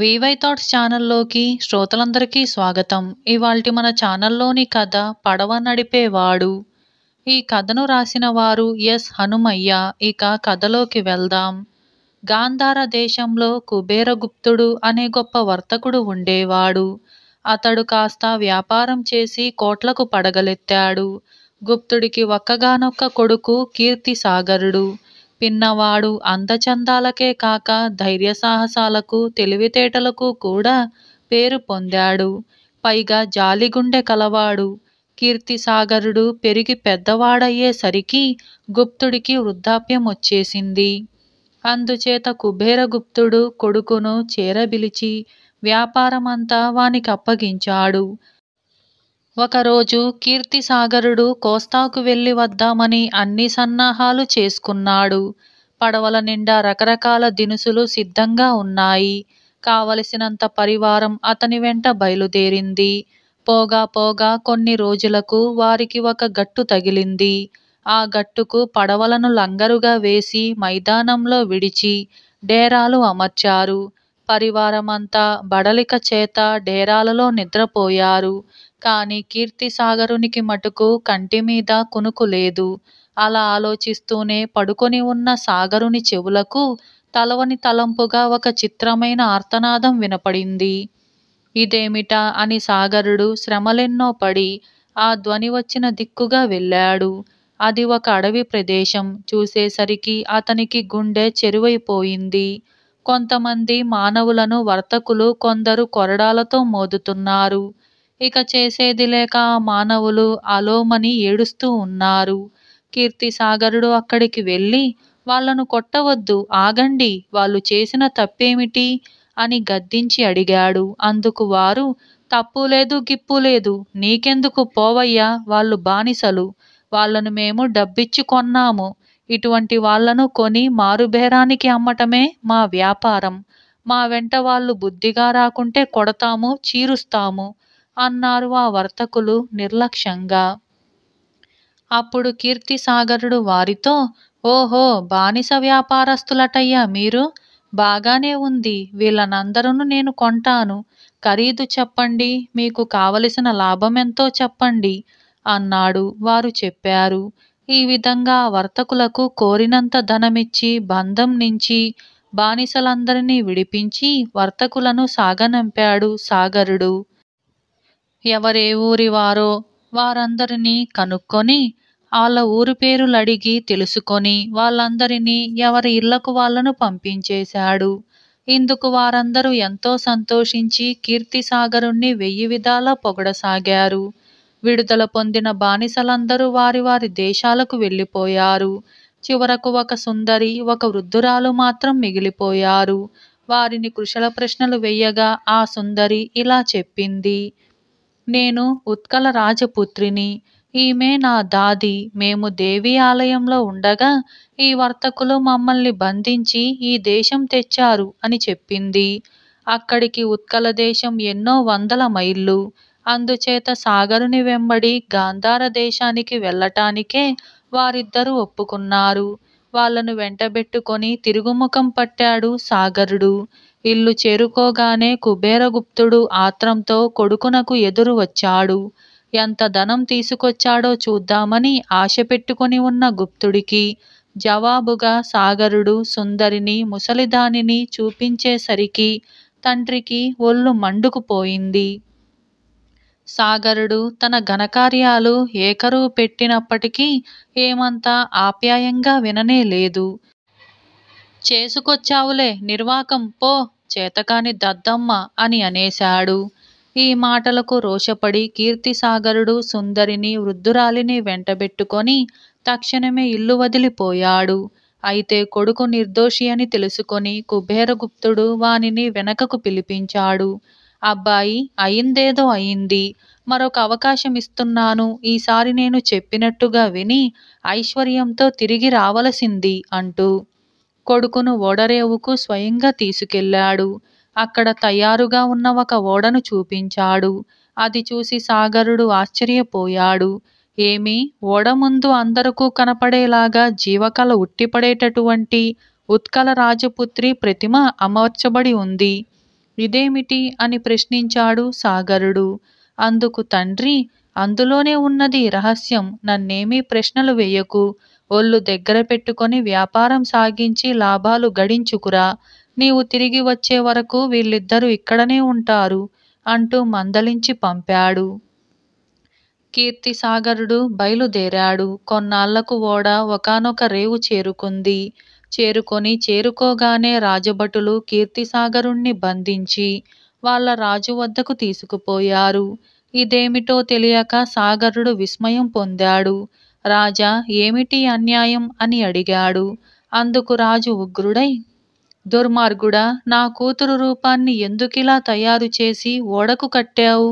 VY thoughts ఛానల్లోకి శ్రోతలందరికీ స్వాగతం ఇవాల్టి మన ఛానల్లోని కథ పడవ నడిపేవాడు ఈ కథను రాసిన వారు ఎస్ హనుమయ్య ఇక కథలోకి వెళ్దాం గాంధార దేశంలో కుబేరగుప్తుడు అనే గొప్ప వర్తకుడు ఉండేవాడు అతడు కాస్త వ్యాపారం చేసి కోట్లకు పడగలెత్తాడు గుప్తుడికి ఒక్కగానొక్క కొడుకు కీర్తి సాగరుడు పిన్నవాడు అందచందాలకే కాక ధైర్య సాహసాలకు తెలివితేటలకు కూడా పేరు పొందాడు పైగా జాలిగుండె కలవాడు కీర్తిసాగరుడు పెరిగి పెద్దవాడయ్యేసరికి గుప్తుడికి వృద్ధాప్యం వచ్చేసింది అందుచేత కుబేరగుప్తుడు కొడుకును చేరబిలిచి వ్యాపారమంతా వానికి అప్పగించాడు ఒకరోజు కీర్తిసాగరుడు కోస్తాకు వెళ్ళి వద్దామని అన్ని సన్నాహాలు చేసుకున్నాడు పడవల నిండా రకరకాల దినుసులు సిద్ధంగా ఉన్నాయి కావలసినంత పరివారం అతని వెంట బయలుదేరింది పోగా పోగా కొన్ని రోజులకు వారికి ఒక గట్టు తగిలింది ఆ గట్టుకు పడవలను లంగరుగా వేసి మైదానంలో విడిచి డేరాలు అమర్చారు పరివారమంతా బడలిక చేత డేరాలలో నిద్రపోయారు కానీ కీర్తిసాగరునికి మటుకు మీద కునుకు లేదు. అలా ఆలోచిస్తూనే పడుకొని ఉన్న సాగరుని చెవులకు తలవని తలంపుగా ఒక చిత్రమైన ఆర్తనాదం వినపడింది. ఇదేమిటా అని సాగరుడు శ్రమలెన్నో పడి ఆ ధ్వని వచ్చిన దిక్కుగా వెళ్ళాడు. అది ఒక అడవి ప్రదేశం. చూసేసరికి అతనికి గుండె చెరువైపోయింది కొంతమంది మానవులను వర్తకులు కొందరు కొరడాలతో మోదుతున్నారు. ఇక చేసేది లేక మానవులు అలోమని ఏడుస్తూ ఉన్నారు కీర్తిసాగరుడు అక్కడికి వెళ్ళి వాళ్లను కొట్టవద్దు ఆగండి వాళ్ళు చేసిన తప్పేమిటి అని గద్దించి అడిగాడు అందుకు వారు తప్పు లేదు గిప్పు లేదు నీకెందుకు పోవయ్యా వాళ్ళు బానిసలు వాళ్లను మేము డబ్బిచ్చి కొన్నాము ఇటువంటి వాళ్లను కొని మారుబేరానికి అమ్మటమే మా వ్యాపారం మా వెంట వాళ్ళు బుద్ధిగా రాకుంటే కొడతాము చీరుస్తాము అన్నారు ఆ వర్తకులు నిర్లక్ష్యంగా అప్పుడు కీర్తిసాగరుడు వారితో ఓహో బానిస వ్యాపారస్తులటయ్యా మీరు బాగానే ఉంది వీళ్ళనందరూ నేను కొంటాను ఖరీదు చెప్పండి మీకు కావలసిన లాభం ఎంతో చెప్పండి అన్నాడు వారు చెప్పారు ఈ విధంగా వర్తకులకు కోరినంత ధనమిచ్చి బంధం నుంచి బానిసలందరినీ విడిపించి వర్తకులను సాగనంపాడు సాగరుడు ఎవరే ఊరి వారో వారందరినీ కనుక్కొని వాళ్ళ ఊరి పేరులు అడిగి తెలుసుకొని వాళ్ళందరినీ ఎవరి ఇళ్లకు వాళ్ళను పంపించేశాడు ఇందుకు వారందరూ ఎంతో సంతోషించి కీర్తిసాగరుణ్ణి వెయ్యి విధాలా పొగడసాగారు విడుదల పొందిన బానిసలందరూ వారి వారి దేశాలకు వెళ్ళిపోయారు చివరకు ఒక సుందరి ఒక వృద్ధురాలు మాత్రం మిగిలిపోయారు వారిని కృషల ప్రశ్నలు వెయ్యగా ఆ సుందరి ఇలా చెప్పింది నేను ఉత్కల రాజపుత్రిని ఈమె నా దాది మేము దేవి ఆలయంలో ఉండగా ఈ వర్తకులు మమ్మల్ని బంధించి ఈ దేశం తెచ్చారు అని చెప్పింది అక్కడికి ఉత్కల దేశం ఎన్నో వందల మైళ్ళు అందుచేత సాగరుని వెంబడి గాంధార దేశానికి వెళ్ళటానికే వారిద్దరూ ఒప్పుకున్నారు వాళ్ళను వెంటబెట్టుకొని తిరుగుముఖం పట్టాడు సాగరుడు ఇల్లు చేరుకోగానే కుబేరగుప్తుడు ఆత్రంతో కొడుకునకు ఎదురు వచ్చాడు ఎంత ధనం తీసుకొచ్చాడో చూద్దామని ఆశ పెట్టుకుని ఉన్న గుప్తుడికి జవాబుగా సాగరుడు సుందరిని ముసలిదానిని చూపించేసరికి తండ్రికి ఒళ్ళు మండుకుపోయింది సాగరుడు తన ఘనకార్యాలు ఏకరువు పెట్టినప్పటికీ ఏమంతా ఆప్యాయంగా విననే లేదు చేసుకొచ్చావులే నిర్వాకం పో చేతకాని దద్దమ్మ అని అనేశాడు ఈ మాటలకు రోషపడి కీర్తిసాగరుడు సుందరిని వృద్ధురాలిని వెంటబెట్టుకొని తక్షణమే ఇల్లు వదిలిపోయాడు అయితే కొడుకు నిర్దోషి అని తెలుసుకొని కుబేరగుప్తుడు వానిని వెనకకు పిలిపించాడు అబ్బాయి అయిందేదో అయింది మరొక అవకాశం ఇస్తున్నాను ఈసారి నేను చెప్పినట్టుగా విని ఐశ్వర్యంతో తిరిగి రావలసింది అంటూ కొడుకును ఓడరేవుకు స్వయంగా తీసుకెళ్ళాడు అక్కడ తయారుగా ఉన్న ఒక ఓడను చూపించాడు అది చూసి సాగరుడు ఆశ్చర్యపోయాడు ఏమి ఓడ ముందు అందరకు కనపడేలాగా జీవకళ ఉట్టిపడేటటువంటి ఉత్కల రాజపుత్రి ప్రతిమ అమర్చబడి ఉంది ఇదేమిటి అని ప్రశ్నించాడు సాగరుడు అందుకు తండ్రి అందులోనే ఉన్నది రహస్యం నన్నేమీ ప్రశ్నలు వేయకు ఒళ్ళు దగ్గర పెట్టుకొని వ్యాపారం సాగించి లాభాలు గడించుకురా నీవు తిరిగి వచ్చే వరకు వీళ్ళిద్దరూ ఇక్కడనే ఉంటారు అంటూ మందలించి పంపాడు కీర్తిసాగరుడు బయలుదేరాడు కొన్నాళ్లకు ఓడ ఒకనొక రేవు చేరుకుంది చేరుకొని చేరుకోగానే రాజభటులు కీర్తిసాగరుణ్ణి బంధించి వాళ్ళ రాజు వద్దకు తీసుకుపోయారు ఇదేమిటో తెలియక సాగరుడు విస్మయం పొందాడు రాజా ఏమిటి అన్యాయం అని అడిగాడు అందుకు రాజు ఉగ్రుడై దుర్మార్గుడా నా కూతురు రూపాన్ని ఎందుకిలా తయారు చేసి ఓడకు కట్టావు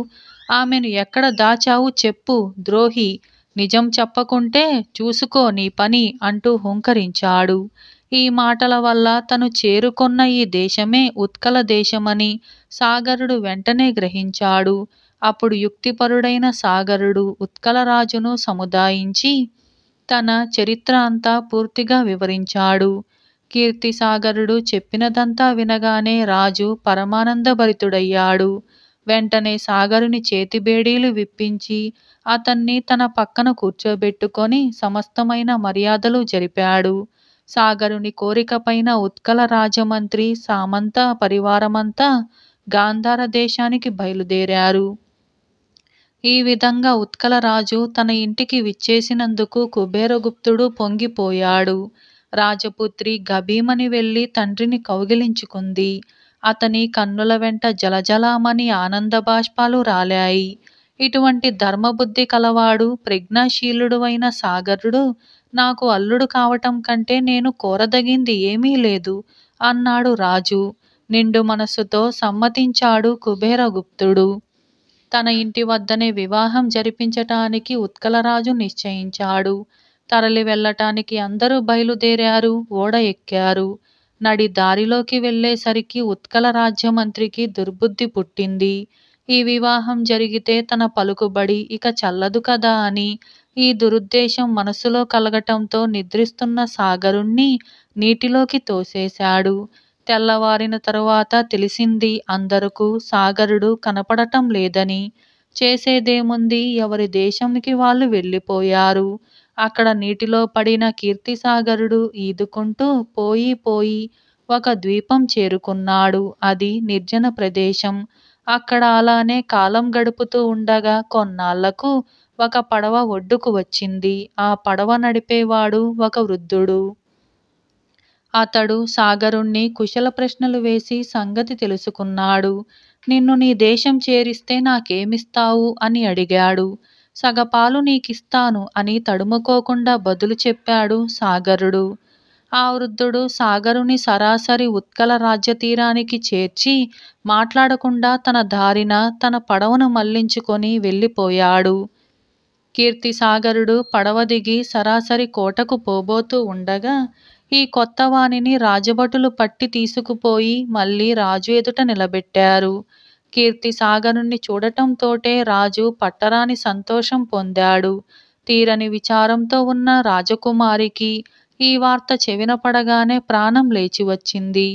ఆమెను ఎక్కడ దాచావు చెప్పు ద్రోహి నిజం చెప్పకుంటే చూసుకో నీ పని అంటూ హుంకరించాడు ఈ మాటల వల్ల తను చేరుకున్న ఈ దేశమే ఉత్కల దేశమని సాగరుడు వెంటనే గ్రహించాడు అప్పుడు యుక్తిపరుడైన సాగరుడు ఉత్కలరాజును సముదాయించి తన చరిత్ర అంతా పూర్తిగా వివరించాడు కీర్తిసాగరుడు చెప్పినదంతా వినగానే రాజు పరమానందభరితుడయ్యాడు వెంటనే సాగరుని చేతిబేడీలు విప్పించి అతన్ని తన పక్కన కూర్చోబెట్టుకొని సమస్తమైన మర్యాదలు జరిపాడు సాగరుని కోరికపైన ఉత్కల రాజమంత్రి సామంత పరివారమంతా గాంధార దేశానికి బయలుదేరారు ఈ విధంగా ఉత్కలరాజు తన ఇంటికి విచ్చేసినందుకు కుబేరగుప్తుడు పొంగిపోయాడు రాజపుత్రి గభీమని వెళ్ళి తండ్రిని కౌగిలించుకుంది అతని కన్నుల వెంట జలజలామని ఆనందబాష్పాలు రాలాయి ఇటువంటి ధర్మబుద్ధి కలవాడు ప్రజ్ఞాశీలుడు అయిన సాగరుడు నాకు అల్లుడు కావటం కంటే నేను కోరదగింది ఏమీ లేదు అన్నాడు రాజు నిండు మనసుతో సమ్మతించాడు కుబేరగుప్తుడు తన ఇంటి వద్దనే వివాహం జరిపించటానికి ఉత్కలరాజు నిశ్చయించాడు తరలి వెళ్ళటానికి అందరూ బయలుదేరారు ఓడ ఎక్కారు నడి దారిలోకి వెళ్ళేసరికి ఉత్కల రాజ్యమంత్రికి దుర్బుద్ధి పుట్టింది ఈ వివాహం జరిగితే తన పలుకుబడి ఇక చల్లదు కదా అని ఈ దురుద్దేశం మనసులో కలగటంతో నిద్రిస్తున్న సాగరుణ్ణి నీటిలోకి తోసేశాడు తెల్లవారిన తరువాత తెలిసింది అందరకు సాగరుడు కనపడటం లేదని. చేసేదేముంది ఎవరి దేశంకి వాళ్ళు వెళ్ళిపోయారు. అక్కడ నీటిలో పడిన కీర్తి సాగరుడు ఈదుకుంటూ పోయి పోయి ఒక ద్వీపం చేరుకున్నాడు. అది నిర్జన ప్రదేశం. అక్కడ అలానే కాలం గడుపుతూ ఉండగా కొన్నాళ్ళకు ఒక పడవ ఒడ్డుకు వచ్చింది. ఆ పడవ నడిపేవాడు ఒక వృద్ధుడు. అతడు సాగరుణ్ణి కుశల ప్రశ్నలు వేసి సంగతి తెలుసుకున్నాడు నిన్ను నీ దేశం చేరిస్తే నాకేమిస్తావు అని అడిగాడు సగపాలు నీకిస్తాను అని తడుముకోకుండా బదులు చెప్పాడు సాగరుడు ఆ వృద్ధుడు సాగరుని సరాసరి ఉత్కల రాజ్యతీరానికి చేర్చి మాట్లాడకుండా తన దారిన తన పడవను మళ్లించుకొని వెళ్ళిపోయాడు కీర్తిసాగరుడు పడవ దిగి సరాసరి కోటకు పోబోతూ ఉండగా ఈ కొత్తవానిని రాజభటులు పట్టి తీసుకుపోయి మళ్ళీ రాజు ఎదుట నిలబెట్టారు కీర్తి సాగరుణ్ణి చూడటంతోటే రాజు పట్టరాని సంతోషం పొందాడు తీరని విచారంతో ఉన్న రాజకుమారికి ఈ వార్త చెవిన పడగానే ప్రాణం లేచి వచ్చింది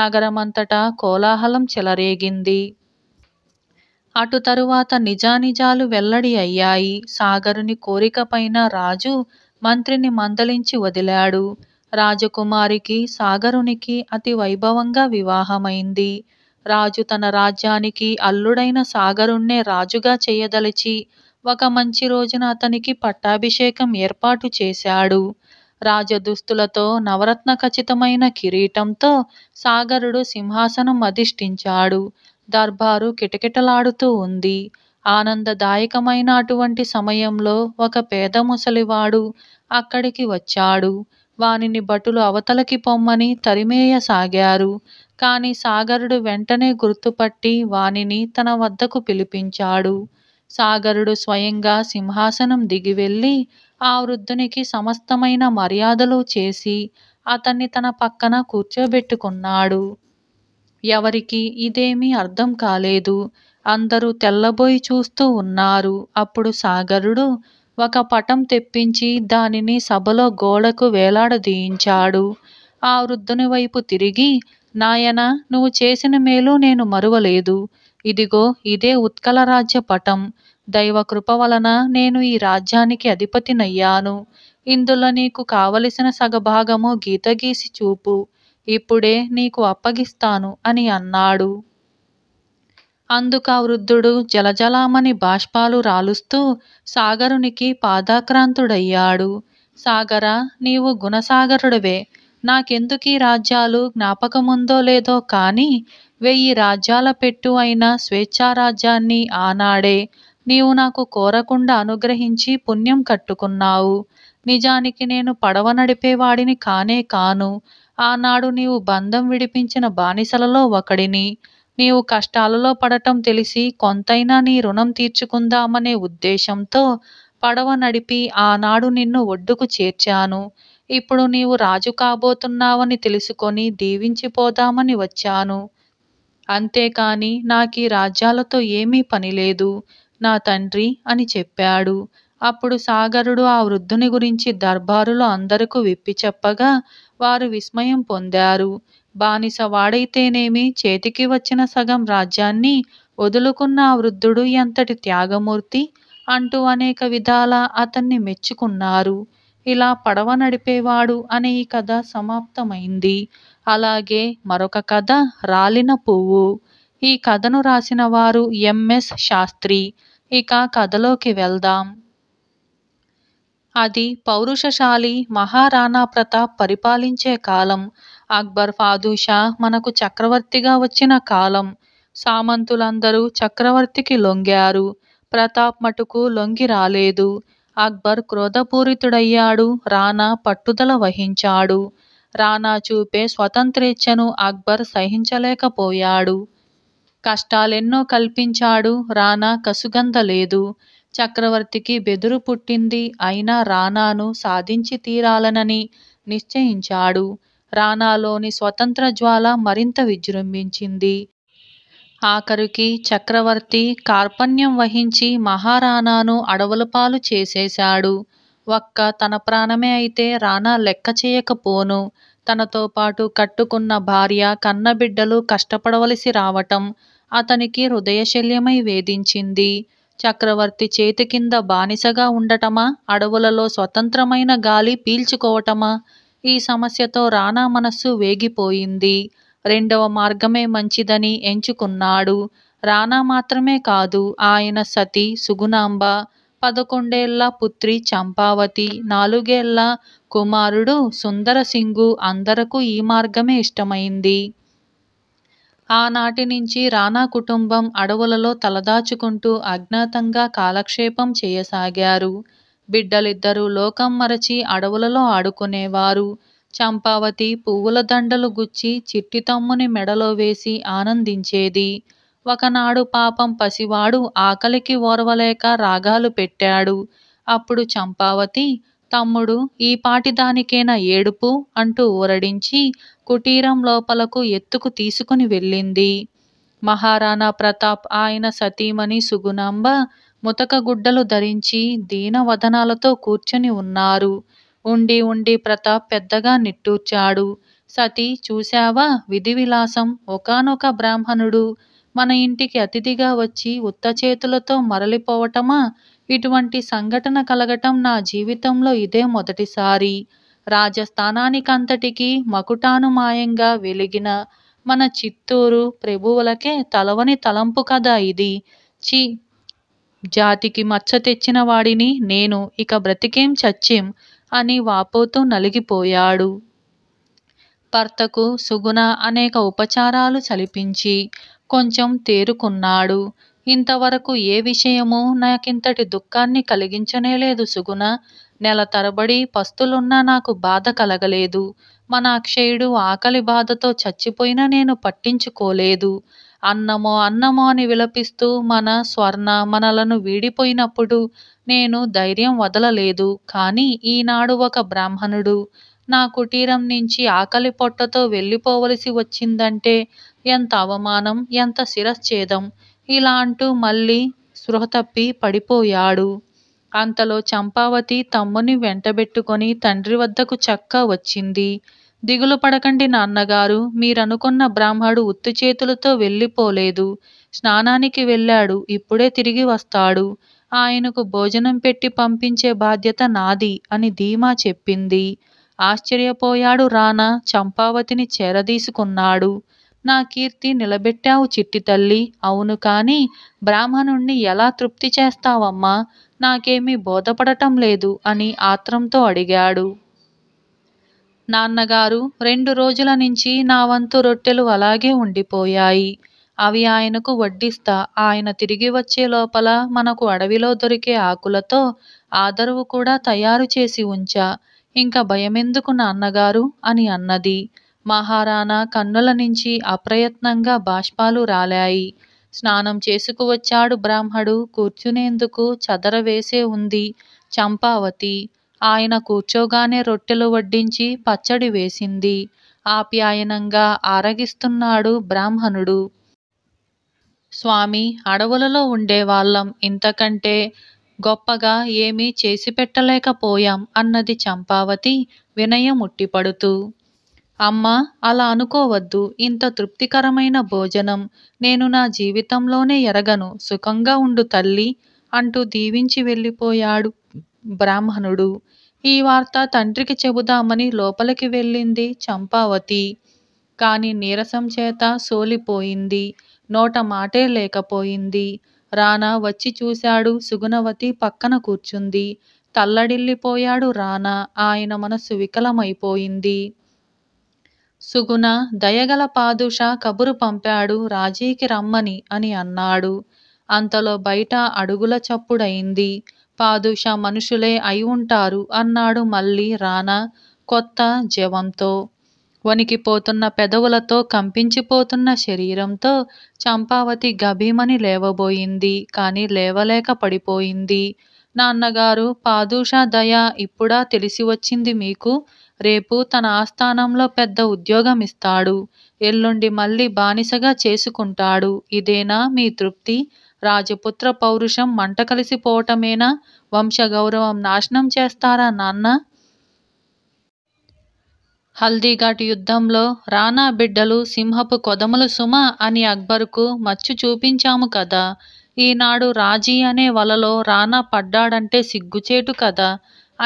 నగరమంతటా కోలాహలం చెలరేగింది అటు తరువాత నిజానిజాలు వెల్లడి అయ్యాయి సాగరుని కోరికపైన రాజు మంత్రిని మందలించి వదిలాడు రాజకుమారికి సాగరునికి అతి వైభవంగా వివాహమైంది రాజు తన రాజ్యానికి అల్లుడైన సాగరుణ్ణే రాజుగా చేయదలిచి ఒక మంచి రోజున అతనికి పట్టాభిషేకం ఏర్పాటు చేశాడు రాజదుస్తులతో నవరత్న ఖచ్చితమైన కిరీటంతో సాగరుడు సింహాసనం అధిష్ఠించాడు దర్బారు కిటకిటలాడుతూ ఉంది ఆనందదాయకమైన అటువంటి సమయంలో ఒక పేద ముసలివాడు అక్కడికి వచ్చాడు వానిని భటులు అవతలకి పొమ్మని తరిమేయసాగారు కాని సాగరుడు వెంటనే గుర్తుపట్టి వానిని తన వద్దకు పిలిపించాడు సాగరుడు స్వయంగా సింహాసనం దిగి వెళ్ళి ఆ వృద్ధునికి సమస్తమైన మర్యాదలు చేసి అతన్ని తన పక్కన కూర్చోబెట్టుకున్నాడు ఎవరికి ఇదేమీ అర్థం కాలేదు అందరూ తెల్లబోయి చూస్తూ ఉన్నారు అప్పుడు సాగరుడు ఒక పటం తెప్పించి దానిని సభలో గోడకు వేలాడదీయించాడు ఆ వృద్ధుని వైపు తిరిగి నాయన నువ్వు చేసిన మేలు నేను మరువలేదు ఇదిగో ఇదే ఉత్కల రాజ్య పటం దైవ కృప వలన నేను ఈ రాజ్యానికి అధిపతినయ్యాను ఇందులో నీకు కావలసిన సగభాగము గీత గీసి చూపు ఇప్పుడే నీకు అప్పగిస్తాను అని అన్నాడు అందుక వృద్ధుడు జలజలామని బాష్పాలు రాలుస్తూ సాగరునికి పాదాక్రాంతుడయ్యాడు సాగర నీవు గుణసాగరుడివే నాకెందుకీ రాజ్యాలు జ్ఞాపకముందో లేదో కానీ వెయ్యి రాజ్యాల పెట్టు అయిన స్వేచ్ఛారాజ్యాన్ని ఆనాడే నీవు నాకు కోరకుండా అనుగ్రహించి పుణ్యం కట్టుకున్నావు నిజానికి నేను పడవ నడిపేవాడిని కానే కాను ఆనాడు నీవు బంధం విడిపించిన బానిసలలో ఒకడిని నీవు కష్టాలలో పడటం తెలిసి కొంతైనా నీ రుణం తీర్చుకుందామనే ఉద్దేశంతో పడవ నడిపి ఆనాడు నిన్ను ఒడ్డుకు చేర్చాను ఇప్పుడు నీవు రాజు కాబోతున్నావని తెలుసుకొని దీవించిపోదామని వచ్చాను అంతేకాని ఈ రాజ్యాలతో ఏమీ పనిలేదు నా తండ్రి అని చెప్పాడు అప్పుడు సాగరుడు ఆ వృద్ధుని గురించి దర్బారులో అందరకు విప్పి చెప్పగా వారు విస్మయం పొందారు బానిసవాడైతేనేమి చేతికి వచ్చిన సగం రాజ్యాన్ని వదులుకున్న ఆ వృద్ధుడు ఎంతటి త్యాగమూర్తి అంటూ అనేక విధాల అతన్ని మెచ్చుకున్నారు ఇలా పడవ నడిపేవాడు అనే ఈ కథ సమాప్తమైంది అలాగే మరొక కథ రాలిన పువ్వు ఈ కథను రాసిన వారు ఎంఎస్ శాస్త్రి ఇక కథలోకి వెళ్దాం అది పౌరుషశాలి మహారాణా ప్రతాప్ పరిపాలించే కాలం అక్బర్ ఫాదుషా మనకు చక్రవర్తిగా వచ్చిన కాలం సామంతులందరూ చక్రవర్తికి లొంగారు ప్రతాప్ మటుకు లొంగి రాలేదు అక్బర్ క్రోధపూరితుడయ్యాడు రాణా పట్టుదల వహించాడు రాణా చూపే స్వతంత్రేచ్ఛను అక్బర్ సహించలేకపోయాడు కష్టాలెన్నో కల్పించాడు రాణా కసుగందలేదు చక్రవర్తికి బెదురు పుట్టింది అయినా రాణాను సాధించి తీరాలనని నిశ్చయించాడు రాణాలోని స్వతంత్ర జ్వాల మరింత విజృంభించింది ఆఖరికి చక్రవర్తి కార్పణ్యం వహించి మహారాణాను అడవులపాలు చేసేశాడు ఒక్క తన ప్రాణమే అయితే రాణా లెక్క చేయకపోను తనతో పాటు కట్టుకున్న భార్య కన్నబిడ్డలు కష్టపడవలసి రావటం అతనికి హృదయశల్యమై వేధించింది చక్రవర్తి చేతి కింద బానిసగా ఉండటమా అడవులలో స్వతంత్రమైన గాలి పీల్చుకోవటమా ఈ సమస్యతో రానా మనస్సు వేగిపోయింది రెండవ మార్గమే మంచిదని ఎంచుకున్నాడు రానా మాత్రమే కాదు ఆయన సతి సుగుణాంబ పదకొండేళ్ల పుత్రి చంపావతి నాలుగేళ్ల కుమారుడు సుందరసింగు అందరకు ఈ మార్గమే ఇష్టమైంది ఆనాటి నుంచి రాణా కుటుంబం అడవులలో తలదాచుకుంటూ అజ్ఞాతంగా కాలక్షేపం చేయసాగారు బిడ్డలిద్దరూ లోకం మరచి అడవులలో ఆడుకునేవారు చంపావతి పువ్వుల దండలు గుచ్చి చిట్టి తమ్ముని మెడలో వేసి ఆనందించేది ఒకనాడు పాపం పసివాడు ఆకలికి ఓర్వలేక రాగాలు పెట్టాడు అప్పుడు చంపావతి తమ్ముడు ఈ పాటి దానికేనా ఏడుపు అంటూ ఊరడించి కుటీరం లోపలకు ఎత్తుకు తీసుకుని వెళ్ళింది మహారాణా ప్రతాప్ ఆయన సతీమణి సుగుణాంబ ముతకగుడ్డలు ధరించి దీనవదనాలతో కూర్చుని ఉన్నారు. ఉండి ఉండి ప్రతాప్ పెద్దగా నిట్టూర్చాడు. సతి చూశావా విధి విలాసం ఒకానొక బ్రాహ్మణుడు మన ఇంటికి అతిథిగా వచ్చి ఉత్తచేతులతో మరలిపోవటమా? ఇటువంటి సంఘటన కలగటం నా జీవితంలో ఇదే మొదటిసారి. రాజస్థానానికంతటికీ మకుటానుమాయంగా వెలిగిన మన చిత్తూరు ప్రభువులకే తలవని తలంపు కదా ఇది. ఛీ జాతికి మచ్చ తెచ్చిన వాడిని నేను ఇక బ్రతికేం చచ్చేం అని వాపోతూ నలిగిపోయాడు భర్తకు సుగుణ అనేక ఉపచారాలు చలిపించి కొంచెం తేరుకున్నాడు ఇంతవరకు ఏ విషయమూ నాకింతటి దుఃఖాన్ని కలిగించనేలేదు సుగుణ నెల తరబడి పస్తులున్నా నాకు బాధ కలగలేదు మన అక్షయుడు ఆకలి బాధతో చచ్చిపోయినా నేను పట్టించుకోలేదు అన్నమో అన్నమో అని విలపిస్తూ మన స్వర్ణ మనలను వీడిపోయినప్పుడు నేను ధైర్యం వదలలేదు కానీ ఈనాడు ఒక బ్రాహ్మణుడు నా కుటీరం నుంచి ఆకలి పొట్టతో వెళ్ళిపోవలసి వచ్చిందంటే ఎంత అవమానం ఎంత శిరశ్చేదం ఇలా అంటూ మళ్ళీ స్పృహ తప్పి పడిపోయాడు అంతలో చంపావతి తమ్ముని వెంటబెట్టుకొని తండ్రి వద్దకు చక్క వచ్చింది దిగులు పడకండి నాన్నగారు మీరనుకున్న బ్రాహ్మడు ఉత్తి చేతులతో వెళ్ళిపోలేదు స్నానానికి వెళ్ళాడు ఇప్పుడే తిరిగి వస్తాడు ఆయనకు భోజనం పెట్టి పంపించే బాధ్యత నాది అని ధీమా చెప్పింది ఆశ్చర్యపోయాడు రానా చంపావతిని చేరదీసుకున్నాడు నా కీర్తి నిలబెట్టావు చిట్టి తల్లి అవును కాని బ్రాహ్మణుణ్ణి ఎలా తృప్తి చేస్తావమ్మా నాకేమీ బోధపడటం లేదు అని ఆత్రంతో అడిగాడు నాన్నగారు రెండు రోజుల నుంచి నా వంతు రొట్టెలు అలాగే ఉండిపోయాయి అవి ఆయనకు వడ్డిస్తా ఆయన తిరిగి వచ్చే లోపల మనకు అడవిలో దొరికే ఆకులతో ఆదరువు కూడా తయారు చేసి ఉంచా ఇంకా భయమెందుకు నాన్నగారు అని అన్నది మహారాణా కన్నుల నుంచి అప్రయత్నంగా బాష్పాలు రాలాయి స్నానం చేసుకువచ్చాడు బ్రాహ్మడు కూర్చునేందుకు చదర వేసే ఉంది చంపావతి ఆయన కూర్చోగానే రొట్టెలు వడ్డించి పచ్చడి వేసింది ఆప్యాయనంగా ఆరగిస్తున్నాడు బ్రాహ్మణుడు స్వామి అడవులలో ఉండేవాళ్ళం ఇంతకంటే గొప్పగా ఏమీ చేసి పెట్టలేకపోయాం అన్నది చంపావతి వినయముట్టిపడుతూ అమ్మా అలా అనుకోవద్దు ఇంత తృప్తికరమైన భోజనం నేను నా జీవితంలోనే ఎరగను సుఖంగా ఉండు తల్లి అంటూ దీవించి వెళ్ళిపోయాడు బ్రాహ్మణుడు ఈ వార్త తండ్రికి చెబుదామని లోపలికి వెళ్ళింది చంపావతి కాని నీరసం చేత సోలిపోయింది నోట మాటే లేకపోయింది రానా వచ్చి చూశాడు సుగుణవతి పక్కన కూర్చుంది తల్లడిల్లిపోయాడు రానా ఆయన మనసు వికలమైపోయింది సుగుణ దయగల పాదుష కబురు పంపాడు రాజీకి రమ్మని అని అన్నాడు అంతలో బయట అడుగుల చప్పుడైంది పాదుషా మనుషులే అయి ఉంటారు అన్నాడు మళ్ళీ రానా కొత్త జవంతో వణికిపోతున్న పెదవులతో కంపించిపోతున్న శరీరంతో చంపావతి గభీమని లేవబోయింది కానీ లేవలేక పడిపోయింది నాన్నగారు పాదూష దయ ఇప్పుడా తెలిసి వచ్చింది మీకు రేపు తన ఆస్థానంలో పెద్ద ఉద్యోగం ఇస్తాడు ఎల్లుండి మళ్ళీ బానిసగా చేసుకుంటాడు ఇదేనా మీ తృప్తి రాజపుత్ర పౌరుషం మంట కలిసిపోవటమేనా వంశగౌరవం నాశనం చేస్తారా నాన్న హల్దీఘాట్ యుద్ధంలో రానా బిడ్డలు సింహపు కొదములు సుమ అని అక్బర్కు మచ్చు చూపించాము కదా ఈనాడు రాజీ అనే వలలో రానా పడ్డాడంటే సిగ్గుచేటు కదా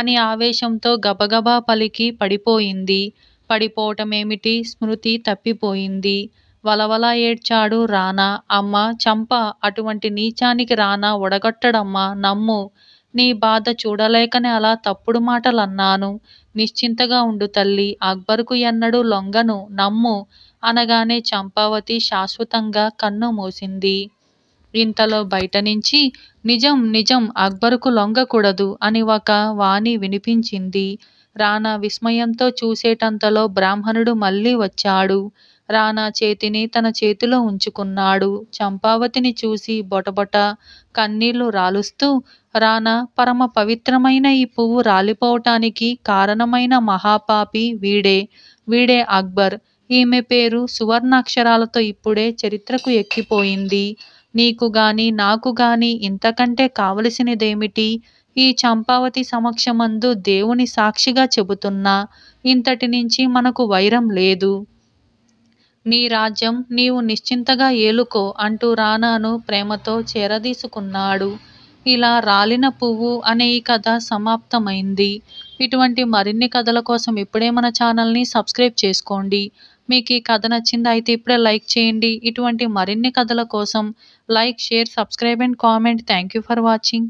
అని ఆవేశంతో గబగబా పలికి పడిపోయింది పడిపోవటమేమిటి స్మృతి తప్పిపోయింది వలవలా ఏడ్చాడు రానా అమ్మా చంప అటువంటి నీచానికి రానా ఒడగట్టడమ్మా నమ్ము నీ బాధ చూడలేకనే అలా తప్పుడు మాటలన్నాను నిశ్చింతగా ఉండు తల్లి అక్బర్కు ఎన్నడూ లొంగను నమ్ము అనగానే చంపావతి శాశ్వతంగా కన్ను మూసింది ఇంతలో బయట నుంచి నిజం నిజం అక్బరుకు లొంగకూడదు అని ఒక వాణి వినిపించింది రానా విస్మయంతో చూసేటంతలో బ్రాహ్మణుడు మళ్ళీ వచ్చాడు రానా చేతిని తన చేతిలో ఉంచుకున్నాడు చంపావతిని చూసి బొటబొట కన్నీళ్లు రాలుస్తూ రానా పరమ పవిత్రమైన ఈ పువ్వు రాలిపోవటానికి కారణమైన మహాపాపి వీడే వీడే అక్బర్ ఈమె పేరు సువర్ణాక్షరాలతో ఇప్పుడే చరిత్రకు ఎక్కిపోయింది నీకు గాని నాకు గాని ఇంతకంటే కావలసినదేమిటి ఈ చంపావతి సమక్షమందు దేవుని సాక్షిగా చెబుతున్నా ఇంతటి నుంచి మనకు వైరం లేదు నీ రాజ్యం నీవు నిశ్చింతగా ఏలుకో అంటూ రానాను ప్రేమతో చేరదీసుకున్నాడు ఇలా రాలిన పువ్వు అనే ఈ కథ సమాప్తమైంది ఇటువంటి మరిన్ని కథల కోసం ఇప్పుడే మన ఛానల్ని సబ్స్క్రైబ్ చేసుకోండి మీకు ఈ కథ నచ్చింది అయితే ఇప్పుడే లైక్ చేయండి ఇటువంటి మరిన్ని కథల కోసం like share subscribe and comment thank you for watching